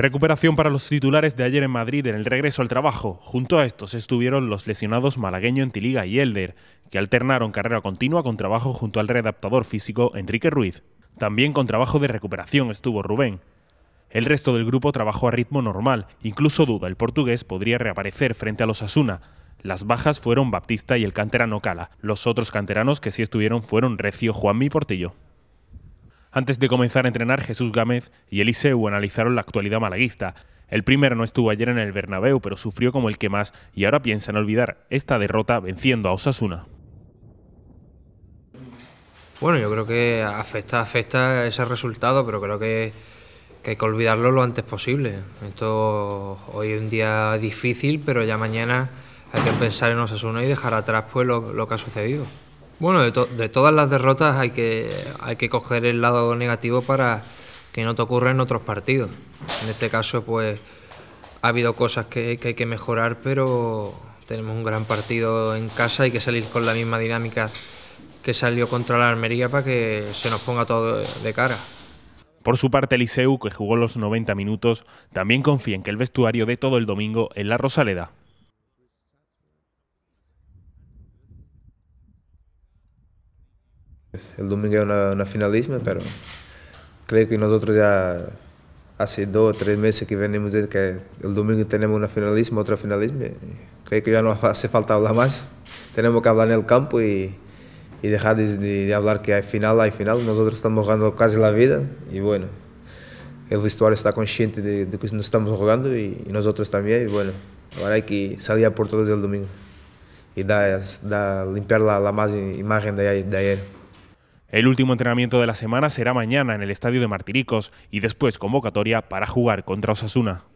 Recuperación para los titulares de ayer en Madrid en el regreso al trabajo. Junto a estos estuvieron los lesionados malagueño Entiliga y Elder, que alternaron carrera continua con trabajo junto al readaptador físico Enrique Ruiz. También con trabajo de recuperación estuvo Rubén. El resto del grupo trabajó a ritmo normal, incluso Duda, el portugués, podría reaparecer frente a los Asuna. Las bajas fueron Baptista y el canterano Cala. Los otros canteranos que sí estuvieron fueron Recio, Juanmi y Portillo. Antes de comenzar a entrenar, Jesús Gámez y Eliseu analizaron la actualidad malaguista. El primero no estuvo ayer en el Bernabéu, pero sufrió como el que más y ahora piensa en olvidar esta derrota venciendo a Osasuna. Bueno, yo creo que afecta, afecta ese resultado, pero creo que, hay que olvidarlo lo antes posible. Esto hoy es un día difícil, pero ya mañana hay que pensar en Osasuna y dejar atrás pues lo que ha sucedido. Bueno, de, todas las derrotas hay que, hay que coger el lado negativo para que no te ocurra en otros partidos. En este caso, pues ha habido cosas que, hay que mejorar, pero tenemos un gran partido en casa, hay que salir con la misma dinámica que salió contra la Almería para que se nos ponga todo de cara. Por su parte, Eliseu, que jugó los 90 minutos, también confía en que el vestuario de todo el domingo en la Rosaleda. el domingo es una, una, finalísima, pero creo que nosotros ya hace dos o tres meses que venimos desde que el domingo tenemos una finalísima, otra finalísima. Creo que ya no hace falta hablar más. Tenemos que hablar en el campo y, y dejar de, de, hablar que hay final, hay final. Nosotros estamos jugando casi la vida y bueno, el vestuario está consciente de, de que nos estamos jugando y, y, nosotros también. Y bueno, ahora hay que salir por todos el domingo y dar, dar limpiar la, la imagen de, de ayer. El último entrenamiento de la semana será mañana en el estadio de Martiricos y después convocatoria para jugar contra Osasuna.